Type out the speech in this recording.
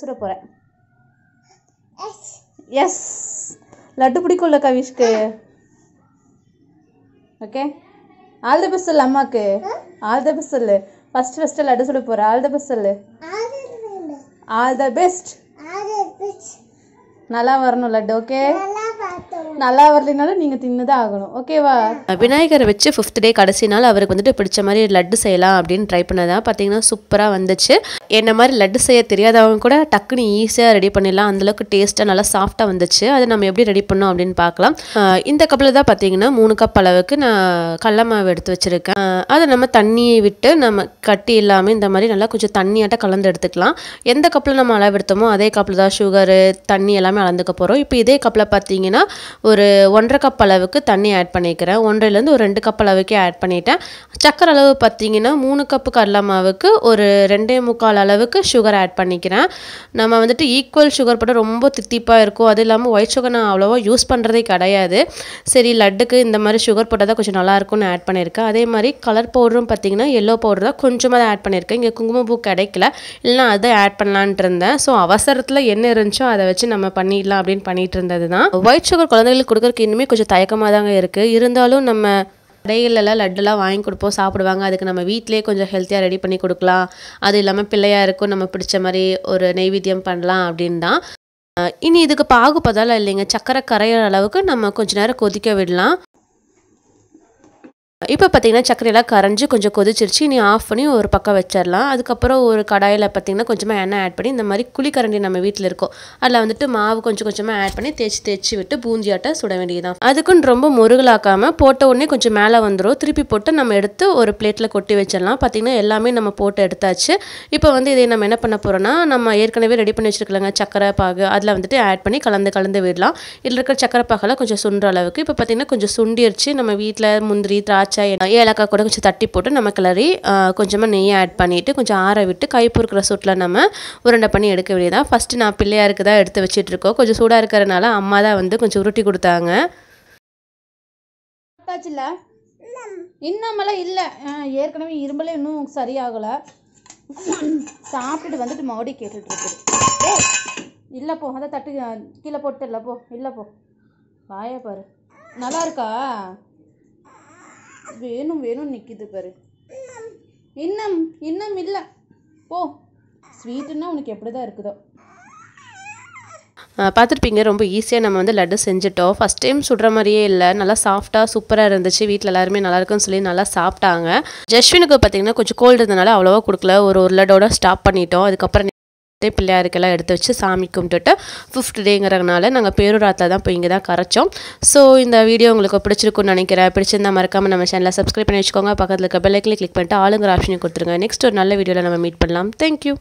சுட போகிறேன் எஸ் லட்டு பிடிக்கும்ல கவிஷ்க்கு ஓகே ஆல் த பெஸ்ட் சொல்லு அம்மாக்கு ஆல் த பெஸ்ட் சொல்லு ஃபர்ஸ்ட் ஃபர்ஸ்ட் லட்டு சுட போற ஆல் த பெஸ்ட் சொல்லு ஆல் த பெஸ்ட் நல்லா வரணும் லட்டு ஓகே நல்லா வரலைனாலும் நீங்கள் தின்னுதான் ஆகணும் ஓகேவா விநாயகரை வச்சு ஃபிஃப்த் டே கடைசி நாள் அவருக்கு வந்துட்டு பிடிச்ச மாதிரி லட்டு செய்யலாம் அப்படின்னு ட்ரை பண்ணதான் பார்த்தீங்கன்னா சூப்பராக வந்துச்சு என்ன மாதிரி லட்டு செய்ய தெரியாதவங்க கூட டக்குன்னு ஈஸியாக ரெடி பண்ணிடலாம் அந்தளவுக்கு டேஸ்ட்டாக நல்லா சாஃப்டாக வந்துச்சு அதை நம்ம எப்படி ரெடி பண்ணோம் அப்படின்னு பார்க்கலாம் இந்த கப்பில் தான் பார்த்தீங்கன்னா மூணு கப் அளவுக்கு நான் கடல மாவு எடுத்து வச்சுருக்கேன் அதை நம்ம தண்ணியை விட்டு நம்ம கட்டி இல்லாமல் இந்த மாதிரி நல்லா கொஞ்சம் தண்ணியாட்ட கலந்து எடுத்துக்கலாம் எந்த கப்பில் நம்ம அளவு எடுத்தோமோ அதே கப்பில் தான் சுகரு தண்ணி எல்லாமே அளந்துக்க போகிறோம் இப்போ இதே கப்பில் பார்த்தீங்கன்னா ஒரு ஒன்றரை கப் அளவுக்கு தண்ணி ஆட் பண்ணிக்கிறேன் ஒன்றையிலேருந்து ஒரு ரெண்டு கப் அளவுக்கே ஆட் பண்ணிட்டேன் சக்கரை அளவு பார்த்திங்கன்னா மூணு கப்பு கடலை மாவுக்கு ஒரு ரெண்டே முக்கால் அளவுக்கு சுகர் ஆட் பண்ணிக்கிறேன் நம்ம வந்துட்டு ஈக்குவல் சுகர் போட்டால் ரொம்ப தித்திப்பாக இருக்கும் அது இல்லாமல் ஒயிட் சுகர் நான் அவ்வளோவா யூஸ் பண்ணுறதே கிடையாது சரி லட்டுக்கு இந்த மாதிரி சுகர் போட்டால் தான் கொஞ்சம் நல்லாயிருக்கும்னு ஆட் பண்ணியிருக்கேன் அதே மாதிரி கலர் பவுடரும் பார்த்திங்கன்னா எல்லோ பவுடர் தான் கொஞ்சமாக தான் ஆட் பண்ணியிருக்கேன் இங்கே குங்குமப்பூ கிடைக்கல இல்லைனா அதை ஆட் பண்ணலான்ட்டு இருந்தேன் ஸோ அவசரத்தில் என்ன இருந்துச்சோ அதை வச்சு நம்ம பண்ணிடலாம் அப்படின்னு பண்ணிட்டு இருந்தது தான் ஒயிட் சுகர் குழந்தை குழந்தைகளுக்கு கொடுக்குறதுக்கு இன்னுமே கொஞ்சம் தயக்கமாக தாங்க இருக்குது இருந்தாலும் நம்ம கடைகளெல்லாம் லட்டுலாம் வாங்கி கொடுப்போம் சாப்பிடுவாங்க அதுக்கு நம்ம வீட்டிலே கொஞ்சம் ஹெல்த்தியாக ரெடி பண்ணி கொடுக்கலாம் அது இல்லாமல் பிள்ளையாக இருக்கும் நம்ம பிடிச்ச மாதிரி ஒரு நெய்வேத்தியம் பண்ணலாம் அப்படின் தான் இனி இதுக்கு பாகுபதெல்லாம் இல்லைங்க சக்கரை கரையிற அளவுக்கு நம்ம கொஞ்சம் நேரம் கொதிக்க விடலாம் இப்போ பார்த்திங்கன்னா சக்கரையெல்லாம் கரைஞ்சி கொஞ்சம் கொதிச்சிருச்சு நீ ஆஃப் பண்ணி ஒரு பக்கம் வச்சிடலாம் அதுக்கப்புறம் ஒரு கடாயில் பார்த்திங்கன்னா கொஞ்சமாக எண்ணெய் ஆட் பண்ணி இந்த மாதிரி குழிக்கரண்டி நம்ம வீட்டில் இருக்கோம் அதில் வந்துட்டு மாவு கொஞ்சம் கொஞ்சமாக ஆட் பண்ணி தேய்ச்சி தேய்ச்சி விட்டு பூஞ்சியாட்ட சுட வேண்டியதுதான் அதுக்குன்னு ரொம்ப முருகலாக்காமல் போட்ட உடனே கொஞ்சம் மேலே வந்துடும் திருப்பி போட்டு நம்ம எடுத்து ஒரு பிளேட்டில் கொட்டி வச்சிடலாம் பார்த்திங்கன்னா எல்லாமே நம்ம போட்டு எடுத்தாச்சு இப்போ வந்து இதை நம்ம என்ன பண்ண போகிறோம்னா நம்ம ஏற்கனவே ரெடி பண்ணி வச்சிருக்கலாங்க சக்கரை பாகு அதில் வந்துட்டு ஆட் பண்ணி கலந்து கலந்து விடலாம் இதில் இருக்கிற சக்கரை பாகெல்லாம் கொஞ்சம் சுண்டுற அளவுக்கு இப்போ பார்த்திங்கன்னா கொஞ்சம் சுண்டிருச்சு நம்ம வீட்டில் முந்திரி திராட்சை பச்சை ஏலக்காய் கூட கொஞ்சம் தட்டி போட்டு நம்ம கிளறி கொஞ்சமாக நெய்யை ஆட் பண்ணிவிட்டு கொஞ்சம் ஆற விட்டு கை பொறுக்கிற சூட்டில் நம்ம உருண்டை பண்ணி எடுக்க வேண்டியதான் ஃபஸ்ட்டு நான் பிள்ளையாருக்கு தான் எடுத்து வச்சிட்ருக்கோம் இருக்கோம் கொஞ்சம் சூடாக இருக்கிறனால அம்மா தான் வந்து கொஞ்சம் உருட்டி கொடுத்தாங்க இன்னமெல்லாம் இல்லை ஏற்கனவே இரும்பலே இன்னும் சரியாகலை சாப்பிட்டுட்டு வந்துட்டு மறுபடியும் கேட்டுட்ருக்குது இல்லை போ அதை தட்டு கீழே போட்டு இல்லை போ இல்லை போ வாய பாரு நல்லா இருக்கா வேணும் வேணும் நிற்கிது பாரு இன்னும் இன்னும் இல்லை போ ஸ்வீட்டுன்னா உனக்கு எப்படி தான் இருக்குதோ பார்த்துருப்பீங்க ரொம்ப ஈஸியாக நம்ம வந்து லட்டு செஞ்சுட்டோம் ஃபஸ்ட் டைம் சுடுற மாதிரியே இல்லை நல்லா சாஃப்டாக சூப்பராக இருந்துச்சு வீட்டில் எல்லாருமே நல்லாயிருக்குன்னு சொல்லி நல்லா சாப்பிட்டாங்க ஜஸ்வினுக்கு பார்த்தீங்கன்னா கொஞ்சம் கோல்டு இருந்தனால அவ்வளோவா கொடுக்கல ஒரு ஒரு லட்டோட ஸ்டாப் பண்ணிட்டோம் அதுக்கப்புறம் ஃபஸ்ட்டே பிள்ளையாருக்கெல்லாம் எடுத்து வச்சு சாமி கும்பிட்டுட்டு ஃபிஃப்த் டேங்கிறதுனால நாங்கள் பேரூராத்தில் தான் போய் இங்கே தான் கரைச்சோம் ஸோ இந்த வீடியோ உங்களுக்கு பிடிச்சிருக்குன்னு நினைக்கிறேன் பிடிச்சிருந்தால் மறக்காமல் நம்ம சேனலில் சப்ஸ்கிரைப் பண்ணி வச்சுக்கோங்க பக்கத்தில் இருக்க பெல்லைக்கில் கிளிக் பண்ணிட்டு ஆளுங்கிற ஆப்ஷனையும் கொடுத்துருங்க நெக்ஸ்ட் ஒரு நல்ல வீடியோவில் நம்ம மீட் பண்ணலாம் தேங்க்யூ